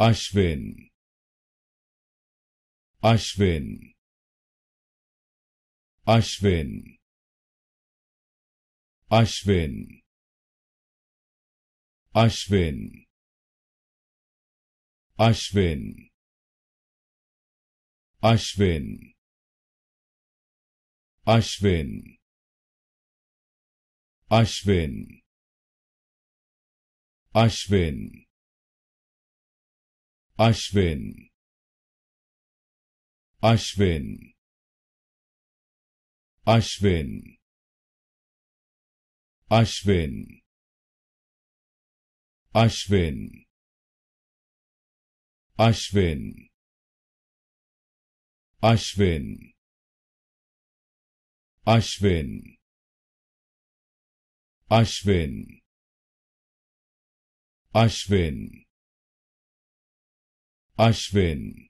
Ashwin Ashwin Ashwin Ashwin Ashwin Ashwin Ashwin Ashwin Ashwin Ashwin Ashwin Ashwin Ashwin Ashwin Ashwin Ashwin Ashwin Ashwin Ashwin Ashwin Ashwin